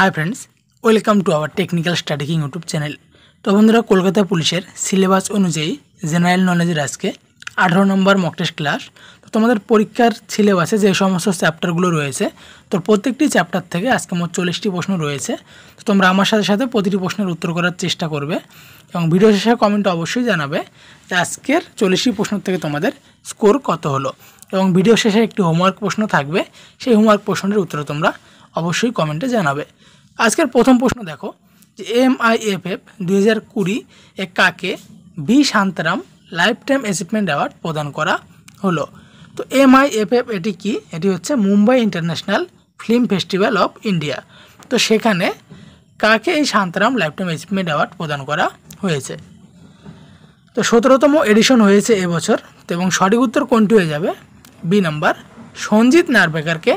high friends welcome to our technical studying YouTube channel তো বন্ধুরা কলকাতা পুলিশের সিলেবাস অনুযায়ী জেনারেল নলেজের আজকে আঠারো নম্বর মক টেস্ট ক্লাস তো তোমাদের পরীক্ষার সিলেবাসে যে সমস্ত চ্যাপ্টারগুলো রয়েছে তো প্রত্যেকটি চ্যাপ্টার থেকে আজকে মোট চল্লিশটি প্রশ্ন রয়েছে তো তোমরা আমার সাথে সাথে প্রতিটি প্রশ্নের উত্তর করার চেষ্টা করবে এবং ভিডিও শেষে কমেন্ট অবশ্যই জানাবে যে আজকের চল্লিশটি প্রশ্ন থেকে তোমাদের স্কোর কত হলো এবং ভিডিও শেষে একটি হোমওয়ার্ক প্রশ্ন থাকবে সেই হোমওয়ার্ক প্রশ্নের উত্তর তোমরা অবশ্যই কমেন্টে জানাবে আজকের প্রথম প্রশ্ন দেখো যে এম আই এফ এফ দুই হাজার কুড়ি এ কাকে V Shantaram lifetime achievement award প্রদান করা হলো তো এম আই এফ এফ এটি কি এটি হচ্ছে Mumbai international film festival of India তো সেখানে কাকে এই Shantaram lifetime achievement award প্রদান করা হয়েছে তো সতেরোতম এডিশন হয়েছে এবছর তো এবং সঠিক উত্তর কোনটি হয়ে যাবে বি নাম্বার সঞ্জিত নারবেকারকে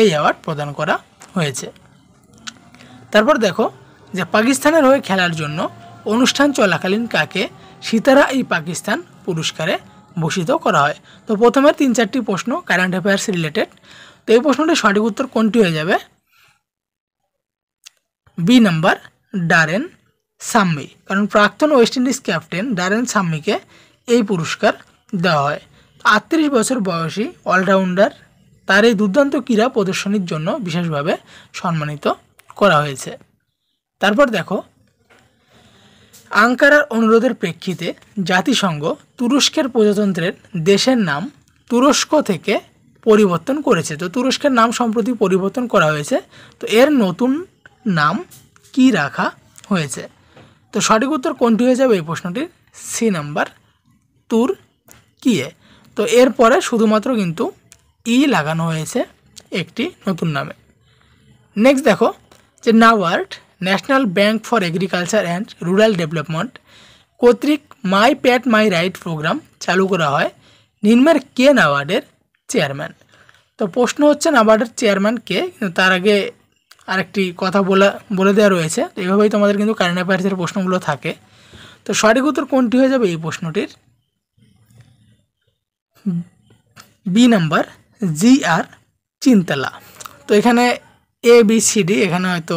এই অ্যাওয়ার্ড প্রদান করা হয়েছে তারপর দেখো যে পাকিস্তানের হয়ে খেলার জন্য অনুষ্ঠান চলাকালীন কাকে সিতারা এই পাকিস্তান পুরস্কারে ভূষিত করা হয় তো প্রথমে তিন চারটি প্রশ্ন কারেন্ট অ্যাফেয়ার্স রিলেটেড তো এই প্রশ্নটির সঠিক উত্তর কোনটি হয়ে যাবে বি নাম্বার ডারেন সাম্মি কারণ প্রাক্তন ওয়েস্ট ইন্ডিজ ক্যাপ্টেন ডারেন সাম্মিকে এই পুরস্কার দেওয়া হয় আটত্রিশ বছর বয়সী অলরাউন্ডার তার এই দুর্দান্ত ক্রীড়া প্রদর্শনীর জন্য বিশেষভাবে সম্মানিত করা হয়েছে তারপর দেখো আঙ্কারার অনুরোধের প্রেক্ষিতে জাতিসংঘ তুরস্কের প্রজাতন্ত্রের দেশের নাম তুরস্ক থেকে পরিবর্তন করেছে তো তুরস্কের নাম সম্প্রতি পরিবর্তন করা হয়েছে তো এর নতুন নাম কি রাখা হয়েছে তো সঠিক উত্তর কোনটি হয়ে যাবে এই প্রশ্নটির সি নাম্বার তুর কিয়ে তো এরপরে শুধুমাত্র কিন্তু ই লাগানো হয়েছে একটি নতুন নামে নেক্সট দেখো যে NABARD national bank for agriculture and rural development কর্তৃক মাই প্যাট মাই রাইট প্রোগ্রাম চালু করা হয় নির্মার কে নাওয়ার্ডের চেয়ারম্যান তো প্রশ্ন হচ্ছে নাওয়ার্ডের চেয়ারম্যান কে কিন্তু তার আগে আরেকটি কথা বলা বলে দেওয়া রয়েছে তো এভাবেই তোমাদের কিন্তু কারেন্ট অ্যাফেয়ার্সের প্রশ্নগুলো থাকে তো সঠিক উত্তর কোনটি হয়ে যাবে এই প্রশ্নটির বি নাম্বার জি আর চিন্তলা তো এখানে এ বি সি ডি এখানে হয়তো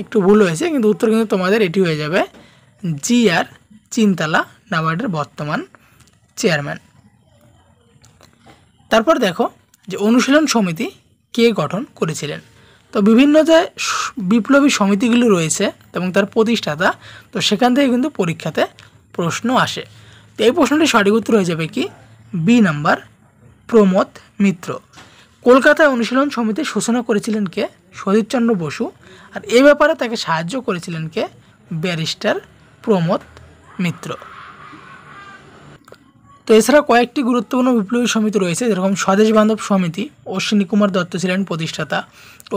একটু ভুল হয়েছে কিন্তু উত্তর কিন্তু তোমাদের এটি হয়ে যাবে জি আর চিনতালা নাবার্ডের বর্তমান চেয়ারম্যান তারপর দেখো যে অনুশীলন সমিতি কে গঠন করেছিলেন তো বিভিন্ন যে বিপ্লবী সমিতিগুলো রয়েছে এবং তার প্রতিষ্ঠাতা তো সেখান থেকে কিন্তু পরীক্ষাতে প্রশ্ন আসে তো এই প্রশ্নটি সঠিক উত্তর হয়ে যাবে কি বি নাম্বার প্রমোদ মিত্র কলকাতায় অনুশীলন সমিতির সূচনা করেছিলেন কে সদীপচন্দ্র বসু আর এ ব্যাপারে তাকে সাহায্য করেছিলেন কে ব্যারিস্টার প্রমোদ মিত্র তো এছাড়া কয়েকটি গুরুত্বপূর্ণ বিপ্লবী সমিতি রয়েছে যেরকম স্বদেশ বান্ধব সমিতি অশ্বিনী কুমার দত্ত ছিলেন প্রতিষ্ঠাতা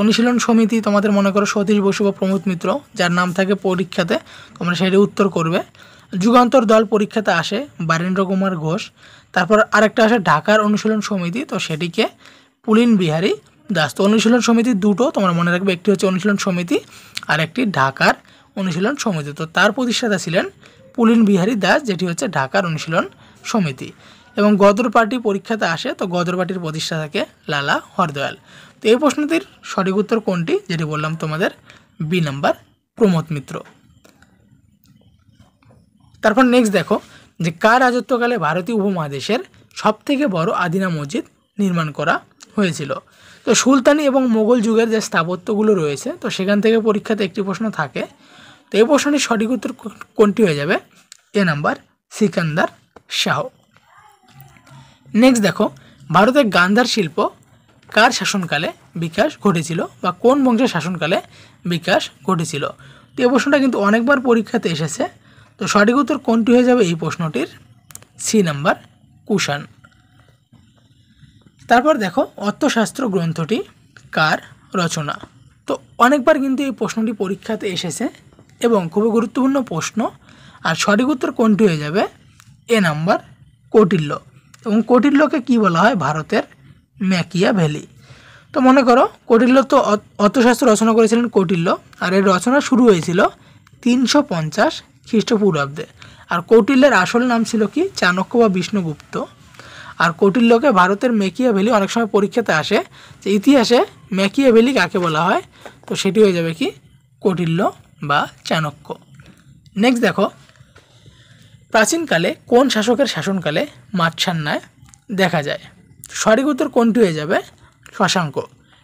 অনুশীলন সমিতি তোমাদের মনে করো সতীশ বসু বা প্রমোদ মিত্র যার নাম থাকে পরীক্ষাতে তোমরা সেটি উত্তর করবে যুগান্তর দল পরীক্ষাতে আসে বারেন্দ্র কুমার ঘোষ তারপর আরেকটা আসে ঢাকার অনুশীলন সমিতি তো সেটিকে পুলিন বিহারি দাস তো অনুশীলন সমিতি দুটো তোমরা মনে রাখবে একটি হচ্ছে অনুশীলন সমিতি আর একটি ঢাকার অনুশীলন সমিতি তো তার প্রতিষ্ঠাতা ছিলেন পুলিন বিহারী দাস যেটি হচ্ছে ঢাকার অনুশীলন সমিতি এবং গদর পার্টি পরীক্ষাতে আসে তো গদর পার্টির প্রতিষ্ঠা থাকে লালা হরদয়াল তো এই প্রশ্নটির সঠিক উত্তর কোনটি যেটি বললাম তোমাদের বি নাম্বার প্রমোদ মিত্র তারপর নেক্সট দেখো যে কার রাজত্বকালে ভারতীয় উপমহাদেশের সবথেকে বড় আদিনা মসজিদ নির্মাণ করা হয়েছিল তো সুলতানি এবং মোগল যুগের যে স্থাপত্যগুলো রয়েছে তো সেখান থেকে পরীক্ষাতে একটি প্রশ্ন থাকে তো এই প্রশ্নটি সঠিক উত্তর কোনটি হয়ে যাবে A number Sikandar Shah next দেখো ভারতের গান্ধার শিল্প কার শাসনকালে বিকাশ ঘটেছিল বা কোন বংশের শাসনকালে বিকাশ ঘটেছিল তো এই প্রশ্নটা কিন্তু অনেকবার পরীক্ষাতে এসেছে তো সঠিক উত্তর কোনটি হয়ে যাবে এই প্রশ্নটির সি নাম্বার কুষাণ তারপর দেখো অর্থশাস্ত্র গ্রন্থটি কার রচনা তো অনেকবার কিন্তু এই প্রশ্নটি পরীক্ষাতে এসেছে এবং খুবই গুরুত্বপূর্ণ প্রশ্ন আর সঠিক উত্তর কোনটি হয়ে যাবে এ নাম্বার কৌটিল্য এবং কৌটিল্যকে কি বলা হয় ভারতের ম্যাকিয়া ভ্যালি তো মনে করো কৌটিল্য তো অর্থশাস্ত্র রচনা করেছিলেন কৌটিল্য আর এর রচনা শুরু হয়েছিল তিনশো পঞ্চাশ খ্রিস্টপূর্বাব্দে আর কৌটিল্যের আসল নাম ছিল কি চাণক্য বা বিষ্ণুগুপ্ত আর লোকে ভারতের মেকিয়া ভ্যালি অনেক সময় পরীক্ষাতে আসে যে ইতিহাসে মেকিয়া ভ্যালি কাকে বলা হয় তো সেটি হয়ে যাবে কি কটিল্য বা চাণক্য নেক্সট দেখো প্রাচীনকালে কোন শাসকের শাসনকালে মাছান্নায় দেখা যায় সঠিক উত্তর কোনটি হয়ে যাবে শশাঙ্ক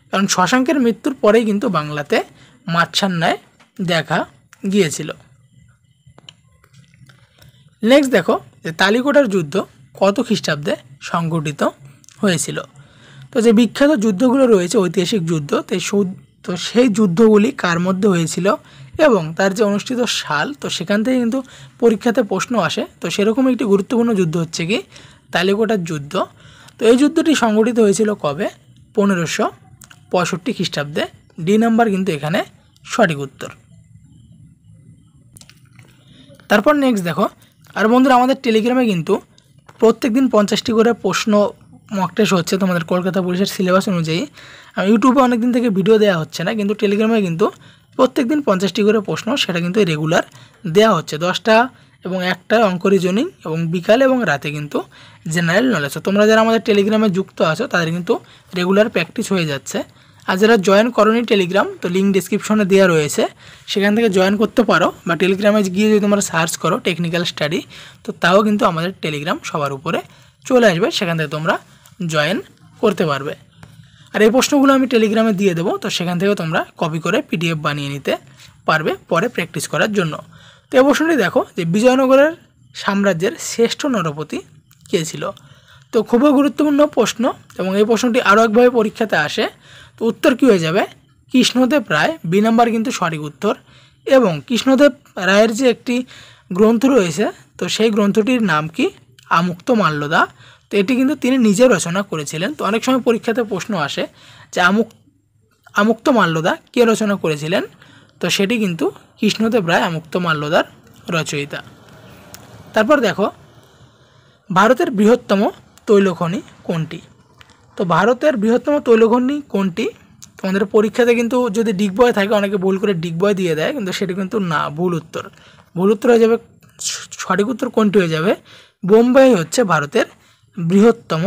কারণ শশাঙ্কের মৃত্যুর পরেই কিন্তু বাংলাতে মাছান্নায় দেখা গিয়েছিল নেক্সট দেখো যে তালিকোটার যুদ্ধ কত খ্রিস্টাব্দে সংঘটিত হয়েছিল তো যে বিখ্যাত যুদ্ধগুলো রয়েছে ঐতিহাসিক যুদ্ধ তে তো সেই যুদ্ধগুলি কার মধ্যে হয়েছিল এবং তার যে অনুষ্ঠিত সাল তো সেখান থেকে কিন্তু পরীক্ষাতে প্রশ্ন আসে তো সেরকম একটি গুরুত্বপূর্ণ যুদ্ধ হচ্ছে কি তালিকোটার যুদ্ধ তো এই যুদ্ধটি সংগঠিত হয়েছিল কবে পনেরোশো পঁয়ষট্টি খ্রিস্টাব্দে ডি নাম্বার কিন্তু এখানে সঠিক উত্তর তারপর নেক্সট দেখো আর বন্ধুরা আমাদের টেলিগ্রামে কিন্তু প্রত্যেক দিন পঞ্চাশটি করে প্রশ্ন মক টেস্ট হচ্ছে তোমাদের কলকাতা পুলিশের সিলেবাস অনুযায়ী ইউটিউবে অনেক দিন থেকে ভিডিও দেওয়া হচ্ছে না কিন্তু টেলিগ্রামে কিন্তু প্রত্যেক দিন পঞ্চাশটি করে প্রশ্ন সেটা কিন্তু রেগুলার দেওয়া হচ্ছে দশটা এবং একটা অঙ্ক রিজনিং এবং বিকাল এবং রাতে কিন্তু জেনারেল নলেজ তোমরা যারা আমাদের টেলিগ্রামে যুক্ত আছো তাদের কিন্তু রেগুলার প্র্যাকটিস হয়ে যাচ্ছে আর যারা জয়েন করনি টেলিগ্রাম তো লিঙ্ক ডিসক্রিপশনে দেওয়া রয়েছে সেখান থেকে জয়েন করতে পারো বা টেলিগ্রামে গিয়ে যদি তোমরা সার্চ করো টেকনিক্যাল স্টাডি তো তাও কিন্তু আমাদের টেলিগ্রাম সবার উপরে চলে আসবে সেখান থেকে তোমরা জয়েন করতে পারবে আর এই প্রশ্নগুলো আমি টেলিগ্রামে দিয়ে দেবো তো সেখান থেকেও তোমরা কপি করে পিডিএফ বানিয়ে নিতে পারবে পরে প্র্যাকটিস করার জন্য তো এই প্রশ্নটি দেখো যে বিজয়নগরের সাম্রাজ্যের শ্রেষ্ঠ নরপতি কে ছিল তো খুবই গুরুত্বপূর্ণ প্রশ্ন এবং এই প্রশ্নটি আরও একভাবে পরীক্ষাতে আসে তো উত্তর কী হয়ে যাবে কৃষ্ণদেব রায় বি নাম্বার কিন্তু সঠিক উত্তর এবং কৃষ্ণদেব রায়ের যে একটি গ্রন্থ রয়েছে তো সেই গ্রন্থটির নাম কি আমুক্ত মাল্যদা তো এটি কিন্তু তিনি নিজে রচনা করেছিলেন তো অনেক সময় পরীক্ষাতে প্রশ্ন আসে যে আমুক আমুক্ত মাল্যদা কে রচনা করেছিলেন তো সেটি কিন্তু কৃষ্ণদেব রায় আমুক্ত মাল্যদার রচয়িতা তারপর দেখো ভারতের বৃহত্তম তৈলখনি কোনটি তো ভারতের বৃহত্তম তৈলঘূর্ণি কোনটি তোমাদের পরীক্ষাতে কিন্তু যদি ডিগবয় থাকে অনেকে ভুল করে ডিগবয় দিয়ে দেয় কিন্তু সেটা কিন্তু না ভুল উত্তর ভুল উত্তর হয়ে যাবে সঠিক উত্তর কোনটি হয়ে যাবে বোম্বাই হচ্ছে ভারতের বৃহত্তম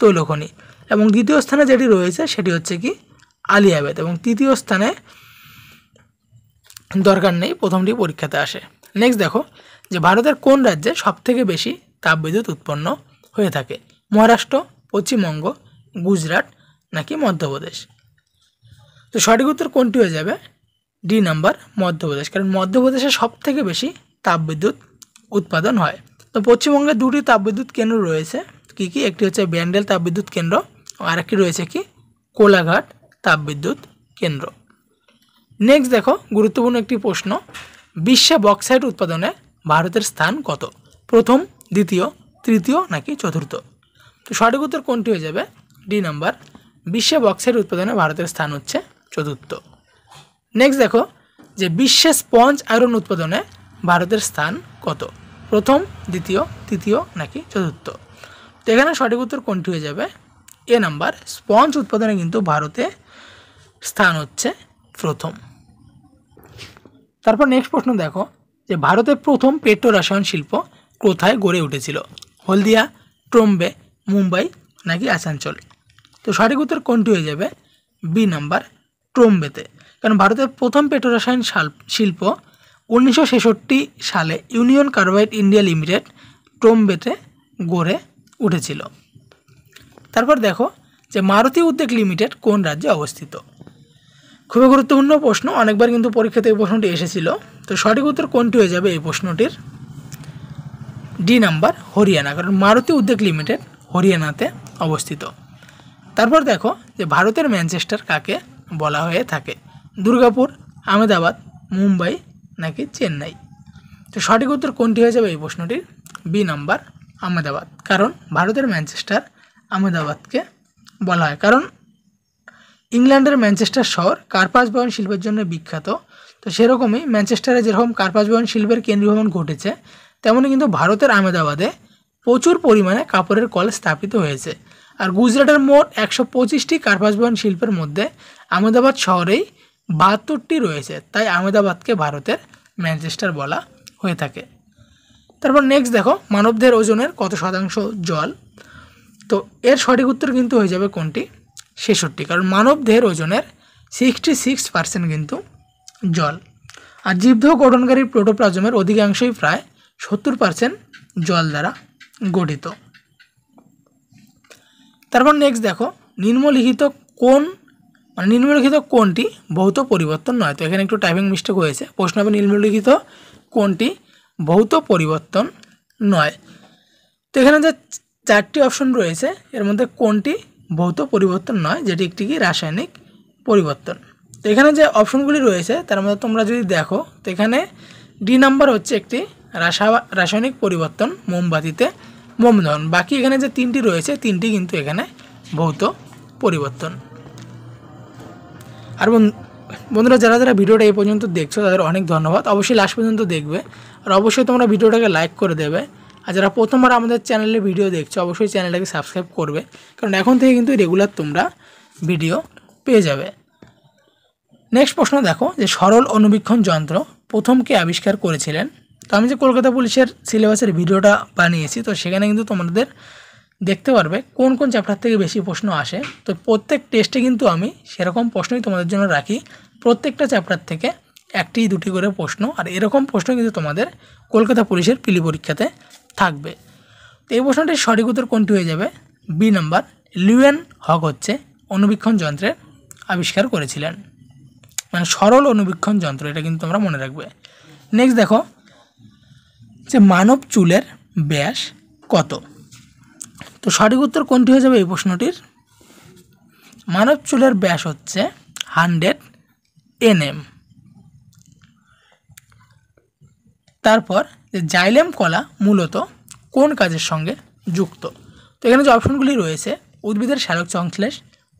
তৈলখনি এবং দ্বিতীয় স্থানে যেটি রয়েছে সেটি হচ্ছে কি আলিয়াবেদ এবং তৃতীয় স্থানে দরকার নেই প্রথমটি পরীক্ষাতে আসে নেক্সট দেখো যে ভারতের কোন রাজ্যে সবথেকে বেশি তাপবিদ্যুৎ উৎপন্ন হয়ে থাকে মহারাষ্ট্র পশ্চিমবঙ্গ গুজরাট নাকি মধ্যপ্রদেশ তো সঠিক উত্তর কোনটি হয়ে যাবে ডি নাম্বার মধ্যপ্রদেশ কারণ মধ্যপ্রদেশে সবথেকে বেশি তাপবিদ্যুৎ উৎপাদন হয় তো পশ্চিমবঙ্গে দুটি তাপবিদ্যুৎ কেন্দ্র রয়েছে কী কী একটি হচ্ছে ব্যান্ডেল তাপবিদ্যুৎ কেন্দ্র আর একটি রয়েছে কি কোলাঘাট তাপবিদ্যুৎ কেন্দ্র নেক্সট দেখো গুরুত্বপূর্ণ একটি প্রশ্ন বিশ্বে বক্সাইট উৎপাদনে ভারতের স্থান কত প্রথম দ্বিতীয় তৃতীয় নাকি চতুর্থ তো সঠিক উত্তর কোনটি হয়ে যাবে ডি নাম্বার বিশ্বে বক্সের উৎপাদনে ভারতের স্থান হচ্ছে চতুর্থ নেক্সট দেখো যে বিশ্বে স্পঞ্জ আয়রন উৎপাদনে ভারতের স্থান কত প্রথম দ্বিতীয় তৃতীয় নাকি চতুর্থ তো এখানে সঠিক উত্তর কোনটি হয়ে যাবে এ নাম্বার স্পঞ্জ উৎপাদনে কিন্তু ভারতে স্থান হচ্ছে প্রথম তারপর নেক্সট প্রশ্ন দেখো যে ভারতের প্রথম পেট্রো রসায়ন শিল্প কোথায় গড়ে উঠেছিল হলদিয়া ট্রম্বে মুম্বাই নাকি আসানসোল তো সঠিক উত্তর কোনটি হয়ে যাবে বি নাম্বার ট্রোম্বেতে কারণ ভারতের প্রথম পেট্রোরাসায়ন শিল্প উনিশশো সালে ইউনিয়ন কার্বাইড ইন্ডিয়া লিমিটেড ট্রোম্বেতে গড়ে উঠেছিল তারপর দেখো যে মারুতি উদ্যোগ লিমিটেড কোন রাজ্যে অবস্থিত খুবই গুরুত্বপূর্ণ প্রশ্ন অনেকবার কিন্তু পরীক্ষাতে এই প্রশ্নটি এসেছিল তো সঠিক উত্তর কোনটি হয়ে যাবে এই প্রশ্নটির ডি নাম্বার হরিয়ানা কারণ মারুতি উদ্যোগ লিমিটেড হরিয়ানাতে অবস্থিত তারপর দেখো যে ভারতের ম্যানচেস্টার কাকে বলা হয়ে থাকে দুর্গাপুর আহমেদাবাদ মুম্বাই নাকি চেন্নাই তো সঠিক উত্তর কোনটি হয়ে যাবে এই প্রশ্নটির বি নাম্বার আহমেদাবাদ কারণ ভারতের ম্যানচেস্টার আহমেদাবাদকে বলা হয় কারণ ইংল্যান্ডের ম্যানচেস্টার শহর কার্পাস বয়ন শিল্পের জন্য বিখ্যাত তো সেরকমই ম্যানচেস্টারে যেরকম কার্পাস বয়ন শিল্পের কেন্দ্রীভবন ঘটেছে তেমনি কিন্তু ভারতের আহমেদাবাদে প্রচুর পরিমাণে কাপড়ের কল স্থাপিত হয়েছে আর গুজরাটের মোট একশো পঁচিশটি কার্পাসবন শিল্পের মধ্যে আহমেদাবাদ শহরেই বাহাত্তরটি রয়েছে তাই আহমেদাবাদকে ভারতের ম্যানচেস্টার বলা হয়ে থাকে তারপর নেক্সট দেখো মানবদের ওজনের কত শতাংশ জল তো এর সঠিক উত্তর কিন্তু হয়ে যাবে কোনটি ছেষট্টি কারণ মানব দেহের ওজনের সিক্সটি সিক্স পার্সেন্ট কিন্তু জল আর জীবদেহ গঠনকারী প্রোটোপ্লাজমের অধিকাংশই প্রায় সত্তর পার্সেন্ট জল দ্বারা গঠিত তারপর নেক্সট দেখো নিম্নলিখিত কোন মানে নিম্নলিখিত কোনটি ভৌত পরিবর্তন নয় তো এখানে একটু টাইপিং মিস্টেক হয়েছে প্রশ্ন হবে নিম্নলিখিত কোনটি ভৌত পরিবর্তন নয় তো এখানে যে চারটি অপশন রয়েছে এর মধ্যে কোনটি ভৌত পরিবর্তন নয় যেটি একটি কি রাসায়নিক পরিবর্তন তো এখানে যে অপশনগুলি রয়েছে তার মধ্যে তোমরা যদি দেখো তো এখানে ডি নাম্বার হচ্ছে একটি রাসায়নিক পরিবর্তন মোমবাতিতে বন্ধন বাকি এখানে যে তিনটি রয়েছে তিনটি কিন্তু এখানে ভৌত পরিবর্তন আর বন্ধুরা যারা যারা ভিডিওটা এই পর্যন্ত দেখছো তাদের অনেক ধন্যবাদ অবশ্যই লাস্ট পর্যন্ত দেখবে আর অবশ্যই তোমরা ভিডিওটাকে লাইক করে দেবে আর যারা প্রথমবার আমাদের চ্যানেলে ভিডিও দেখছো অবশ্যই চ্যানেলটাকে সাবস্ক্রাইব করবে কারণ এখন থেকে কিন্তু রেগুলার তোমরা ভিডিও পেয়ে যাবে নেক্সট প্রশ্ন দেখো যে সরল অনুবীক্ষণ যন্ত্র প্রথমকে আবিষ্কার করেছিলেন তো আমি যে কলকাতা পুলিশের সিলেবাসের ভিডিওটা বানিয়েছি তো সেখানে কিন্তু তোমাদের দেখতে পারবে কোন কোন চ্যাপ্টার থেকে বেশি প্রশ্ন আসে তো প্রত্যেক টেস্টে কিন্তু আমি সেরকম প্রশ্নই তোমাদের জন্য রাখি প্রত্যেকটা চ্যাপ্টার থেকে একটি দুটি করে প্রশ্ন আর এরকম প্রশ্ন কিন্তু তোমাদের কলকাতা পুলিশের পিলি পরীক্ষাতে থাকবে তো এই প্রশ্নটির সঠিক উত্তর কোনটি হয়ে যাবে বি নাম্বার লিউয়েন হক হচ্ছে অনুবীক্ষণ যন্ত্রের আবিষ্কার করেছিলেন মানে সরল অনুবীক্ষণ যন্ত্র এটা কিন্তু তোমরা মনে রাখবে নেক্সট দেখো যে মানব চুলের ব্যাস কত তো সঠিক উত্তর কোনটি হয়ে যাবে এই প্রশ্নটির মানব চুলের ব্যাস হচ্ছে হান্ড্রেড এনএম তারপর জাইলেম কলা মূলত কোন কাজের সঙ্গে যুক্ত তো এখানে যে অপশনগুলি রয়েছে উদ্ভিদের সারক সংশ্লেষ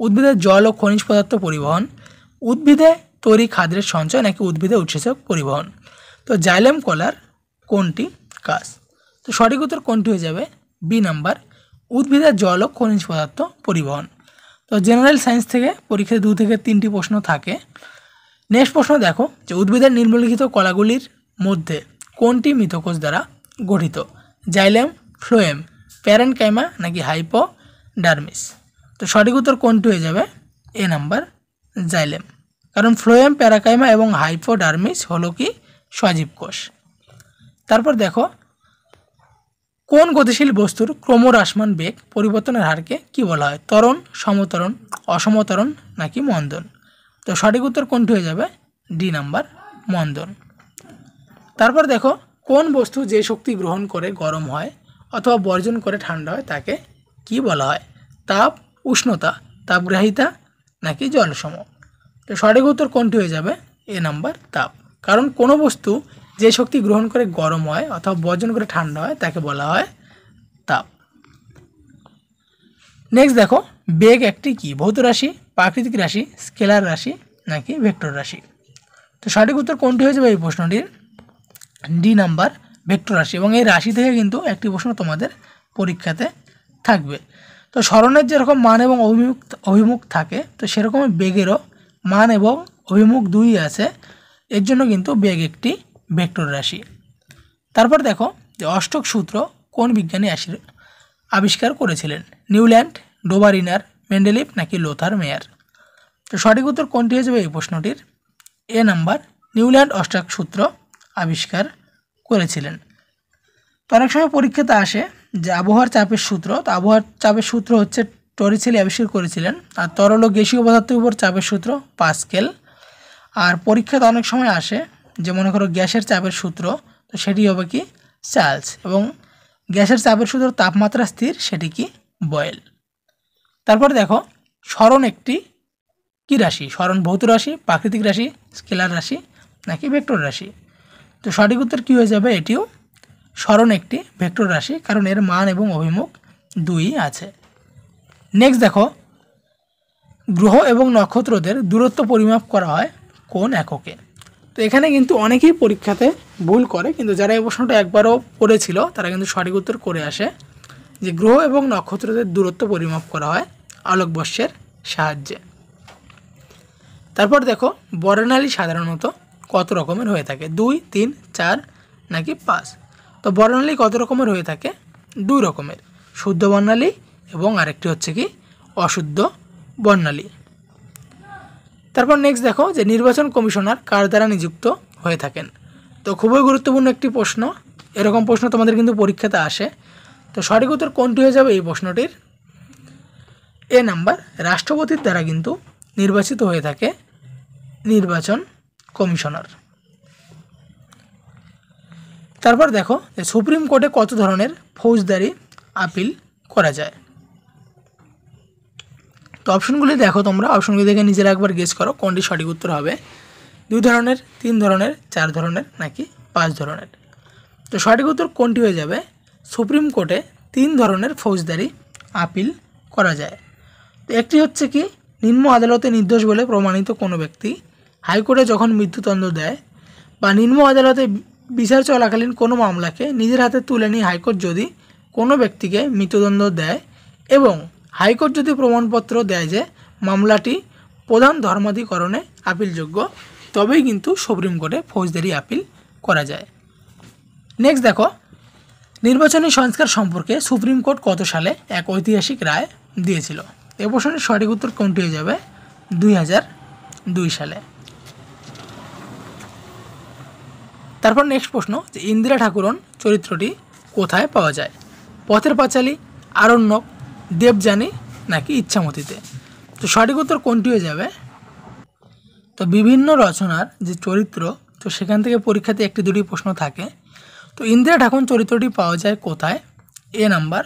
উদ্ভিদের জল ও খনিজ পদার্থ পরিবহন উদ্ভিদে তৈরি খাদ্যের সঞ্চয় নাকি উদ্ভিদে উৎসেচক পরিবহন তো জাইলেম কলার কোনটি কাজ তো সঠিক উত্তর কোনটি হয়ে যাবে বি নাম্বার উদ্ভিদের জল ও খনিজ পদার্থ পরিবহন তো জেনারেল সায়েন্স থেকে পরীক্ষায় দু থেকে তিনটি প্রশ্ন থাকে নেক্সট প্রশ্ন দেখো যে উদ্ভিদের নিম্নলিখিত কলাগুলির মধ্যে কোনটি মিথকোষ দ্বারা গঠিত জাইলেম ফ্লোয়েম প্যারেনকাইমা নাকি হাইপো ডার্মিস তো সঠিক উত্তর কোনটি হয়ে যাবে এ নাম্বার জাইলেম কারণ ফ্লোয়েম প্যারাকাইমা এবং হাইপোডার্মিস হলো কি সজীব কোষ তারপর দেখো কোন গতিশীল বস্তুর ক্রমহ্রাসমান বেগ পরিবর্তনের হারকে কি বলা হয় তরণ সমতরণ অসমতরণ নাকি মন্দন তো সঠিক উত্তর কোনটি হয়ে যাবে ডি নাম্বার মন্দন তারপর দেখো কোন বস্তু যে শক্তি গ্রহণ করে গরম হয় অথবা বর্জন করে ঠান্ডা হয় তাকে কি বলা হয় তাপ উষ্ণতা তাপগ্রাহিতা নাকি জলসম তো সঠিক উত্তর কোনটি হয়ে যাবে এ নাম্বার তাপ কারণ কোনো বস্তু যে শক্তি গ্রহণ করে গরম হয় অথবা বর্জন করে ঠান্ডা হয় তাকে বলা হয় তাপ নেক্সট দেখো বেগ একটি কি ভৌত রাশি প্রাকৃতিক রাশি স্কেলার রাশি নাকি ভেক্টর রাশি তো সঠিক উত্তর কোনটি হয়ে যাবে এই প্রশ্নটির ডি নাম্বার ভেক্টর রাশি এবং এই রাশি থেকে কিন্তু একটি প্রশ্ন তোমাদের পরীক্ষাতে থাকবে তো স্মরণের যেরকম মান এবং অভিমুখ অভিমুখ থাকে তো সেরকম বেগেরও মান এবং অভিমুখ দুই আছে এর জন্য কিন্তু বেগ একটি ভেক্টর রাশি তারপর দেখো যে অষ্টক সূত্র কোন বিজ্ঞানী আবিষ্কার করেছিলেন নিউল্যান্ড ডোবারিনার মেন্ডেলিপ নাকি লোথার মেয়ার তো সঠিক উত্তর কোনটি হয়ে যাবে এই প্রশ্নটির এ নাম্বার নিউল্যান্ড অষ্টক সূত্র আবিষ্কার করেছিলেন তো অনেক সময় পরীক্ষাতে আসে যে আবহাওয়ার চাপের সূত্র তো আবহাওয়ার চাপের সূত্র হচ্ছে টরিছেলি আবিষ্কার করেছিলেন আর তরল ও পদার্থের উপর চাপের সূত্র পাস্কেল আর পরীক্ষাতে অনেক সময় আসে যে মনে করো গ্যাসের চাপের সূত্র তো সেটি হবে কি চার্লস এবং গ্যাসের চাপের সূত্র তাপমাত্রা স্থির সেটি কি বয়েল তারপর দেখো স্মরণ একটি কি রাশি স্মরণ ভৌত রাশি প্রাকৃতিক রাশি স্কেলার রাশি নাকি ভেক্টর রাশি তো সঠিক উত্তর কী হয়ে যাবে এটিও স্মরণ একটি ভেক্টর রাশি কারণ এর মান এবং অভিমুখ দুই আছে নেক্সট দেখো গ্রহ এবং নক্ষত্রদের দূরত্ব পরিমাপ করা হয় কোন এককে তো এখানে কিন্তু অনেকেই পরীক্ষাতে ভুল করে কিন্তু যারা এই প্রশ্নটা একবারও পড়েছিল তারা কিন্তু সঠিক উত্তর করে আসে যে গ্রহ এবং নক্ষত্রদের দূরত্ব পরিমাপ করা হয় আলোকবর্ষের সাহায্যে তারপর দেখো বর্ণালী সাধারণত কত রকমের হয়ে থাকে দুই তিন চার নাকি পাঁচ তো বর্ণালী কত রকমের হয়ে থাকে দুই রকমের শুদ্ধ বর্ণালী এবং আরেকটি হচ্ছে কি অশুদ্ধ বর্ণালী তারপর নেক্সট দেখো যে নির্বাচন কমিশনার কার দ্বারা নিযুক্ত হয়ে থাকেন তো খুবই গুরুত্বপূর্ণ একটি প্রশ্ন এরকম প্রশ্ন তোমাদের কিন্তু পরীক্ষাতে আসে তো সঠিক উত্তর কোনটি হয়ে যাবে এই প্রশ্নটির এ নাম্বার রাষ্ট্রপতির দ্বারা কিন্তু নির্বাচিত হয়ে থাকে নির্বাচন কমিশনার তারপর দেখো যে সুপ্রিম কোর্টে কত ধরনের ফৌজদারি আপিল করা যায় তো অপশনগুলি দেখো তোমরা অপশনগুলি দেখে নিজেরা একবার গেস করো কোনটি সঠিক উত্তর হবে দুই ধরনের তিন ধরনের চার ধরনের নাকি পাঁচ ধরনের তো সঠিক উত্তর কোনটি হয়ে যাবে সুপ্রিম কোর্টে তিন ধরনের ফৌজদারি আপিল করা যায় তো একটি হচ্ছে কি নিম্ন আদালতে নির্দোষ বলে প্রমাণিত কোনো ব্যক্তি হাইকোর্টে যখন মৃত্যুদণ্ড দেয় বা নিম্ন আদালতে বিচার চলাকালীন কোনো মামলাকে নিজের হাতে তুলে নিয়ে হাইকোর্ট যদি কোনো ব্যক্তিকে মৃত্যুদণ্ড দেয় এবং হাইকোর্ট যদি প্রমাণপত্র দেয় যে মামলাটি প্রধান ধর্মাধিকরণে আপিলযোগ্য তবেই কিন্তু সুপ্রিম কোর্টে ফৌজদারি আপিল করা যায় নেক্সট দেখো নির্বাচনী সংস্কার সম্পর্কে সুপ্রিম কোর্ট কত সালে এক ঐতিহাসিক রায় দিয়েছিল এ প্রশ্নের সঠিক উত্তর কোনটি হয়ে যাবে দুই সালে তারপর নেক্সট প্রশ্ন যে ইন্দিরা ঠাকুরন চরিত্রটি কোথায় পাওয়া যায় পথের পাঁচালী আরণ্যক দেবযানী নাকি ইচ্ছামতিতে তো সঠিক উত্তর কোনটি হয়ে যাবে তো বিভিন্ন রচনার যে চরিত্র তো সেখান থেকে পরীক্ষাতে একটি দুটি প্রশ্ন থাকে তো ইন্দিরা ঠাকুর চরিত্রটি পাওয়া যায় কোথায় এ নাম্বার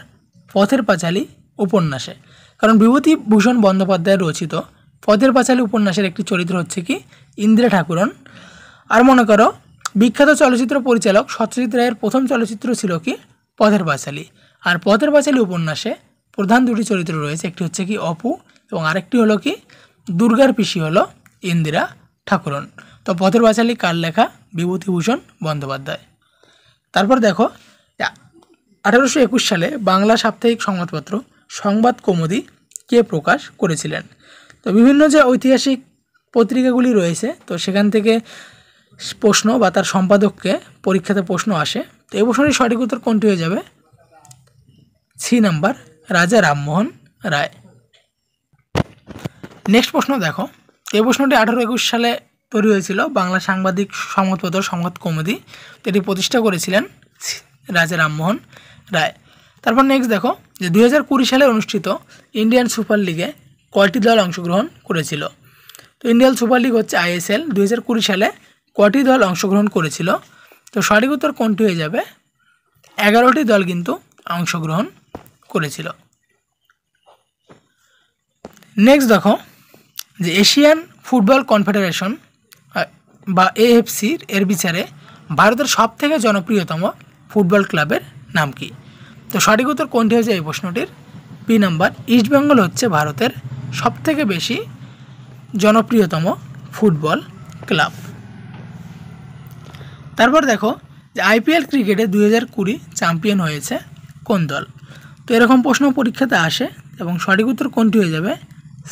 পথের পাঁচালী উপন্যাসে কারণ বিভূতিভূষণ বন্দ্যোপাধ্যায় রচিত পথের পাঁচালী উপন্যাসের একটি চরিত্র হচ্ছে কি ইন্দিরা ঠাকুরন আর মনে করো বিখ্যাত চলচ্চিত্র পরিচালক সত্যজিৎ রায়ের প্রথম চলচ্চিত্র ছিল কি পথের পাঁচালী আর পথের পাঁচালী উপন্যাসে প্রধান দুটি চরিত্র রয়েছে একটি হচ্ছে কি অপু এবং আরেকটি হলো কি দুর্গার পিসি হলো ইন্দিরা ঠাকুরন তো পথের পাঁচালী কার লেখা বিভূতিভূষণ বন্দ্যোপাধ্যায় তারপর দেখো আঠারোশো একুশ সালে বাংলা সাপ্তাহিক সংবাদপত্র সংবাদ কমদি কে প্রকাশ করেছিলেন তো বিভিন্ন যে ঐতিহাসিক পত্রিকাগুলি রয়েছে তো সেখান থেকে প্রশ্ন বা তার সম্পাদককে পরীক্ষাতে প্রশ্ন আসে তো এ প্রশ্নটি সঠিক উত্তর কোনটি হয়ে যাবে সি নাম্বার রাজা রামমোহন রায় নেক্সট প্রশ্ন দেখো এই প্রশ্নটি আঠারো একুশ সালে তৈরি হয়েছিল বাংলা সাংবাদিক সংবাদপত্র সংবাদ কমিটি এটি প্রতিষ্ঠা করেছিলেন রাজা রামমোহন রায় তারপর নেক্সট দেখো যে দুই হাজার কুড়ি সালে অনুষ্ঠিত ইন্ডিয়ান সুপার লিগে কয়টি দল অংশগ্রহণ করেছিল তো ইন্ডিয়ান সুপার লিগ হচ্ছে আইএসএল দুই হাজার কুড়ি সালে কয়টি দল অংশগ্রহণ করেছিল তো সঠিক উত্তর কোনটি হয়ে যাবে এগারোটি দল কিন্তু অংশগ্রহণ করেছিল নেক্সট দেখো যে এশিয়ান ফুটবল কনফেডারেশন বা এএফসির এর বিচারে ভারতের সবথেকে জনপ্রিয়তম ফুটবল ক্লাবের নাম কি তো সঠিক উত্তর কোনটি হয়েছে এই প্রশ্নটির পি নাম্বার ইস্টবেঙ্গল হচ্ছে ভারতের সবথেকে বেশি জনপ্রিয়তম ফুটবল ক্লাব তারপর দেখো যে আইপিএল ক্রিকেটে দু হাজার কুড়ি চ্যাম্পিয়ন হয়েছে কোন দল তো এরকম প্রশ্ন পরীক্ষাতে আসে এবং সঠিক উত্তর কোনটি হয়ে যাবে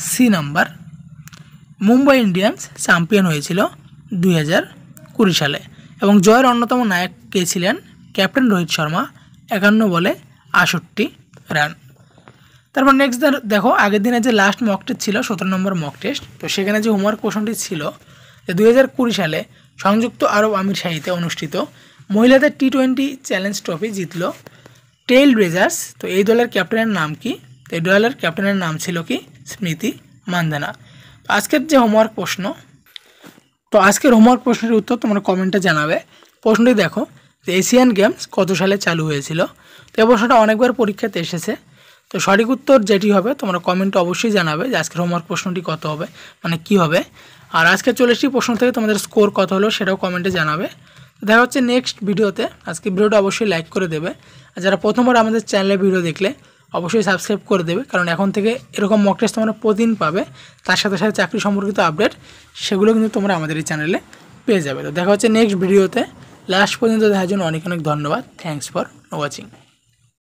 C number Mumbai Indians champion হয়েছিল দুই সালে এবং জয়ের অন্যতম নায়ক কে ছিলেন ক্যাপ্টেন রোহিত শর্মা একান্ন বলে আষট্টি রান তারপর নেক্সট দেখো আগের দিনে যে লাস্ট মক টেস্ট ছিল সতেরো নম্বর মক টেস্ট তো সেখানে যে হোমওয়ার্ক কোশনটি ছিল যে দুই সালে সংযুক্ত আরব আমির শাহিতে অনুষ্ঠিত মহিলাদের টি টোয়েন্টি চ্যালেঞ্জ ট্রফি জিতল টেল রেজার্স তো এই দলের ক্যাপ্টেনের নাম কি তো এই দলের ক্যাপ্টেনের নাম ছিল কি স্মৃতি মান্দানা আজকের যে হোমওয়ার্ক প্রশ্ন তো আজকের হোমওয়ার্ক প্রশ্নের উত্তর তোমরা কমেন্টে জানাবে প্রশ্নটি দেখো এশিয়ান গেমস কত সালে চালু হয়েছিল তো এই প্রশ্নটা অনেকবার পরীক্ষাতে এসেছে তো সঠিক উত্তর যেটি হবে তোমরা কমেন্টে অবশ্যই জানাবে যে আজকের হোমওয়ার্ক প্রশ্নটি কত হবে মানে কি হবে আর আজকে চল্লিশটি প্রশ্ন থেকে তোমাদের স্কোর কত হলো সেটাও কমেন্টে জানাবে দেখা হচ্ছে নেক্সট ভিডিওতে আজকে ভিডিওটা অবশ্যই লাইক করে দেবে আর যারা প্রথমবার আমাদের চ্যানেলে ভিডিও দেখলে অবশ্যই সাবস্ক্রাইব করে দেবে কারণ এখন থেকে এরকম মক টেস্ট তোমরা প্রতিদিন পাবে তার সাথে সাথে চাকরি সম্পর্কিত আপডেট সেগুলো কিন্তু তোমরা আমাদের এই চ্যানেলে পেয়ে যাবে তো দেখা হচ্ছে নেক্সট ভিডিওতে লাস্ট পর্যন্ত দেখার জন্য অনেক অনেক ধন্যবাদ থ্যাংকস ফর ওয়াচিং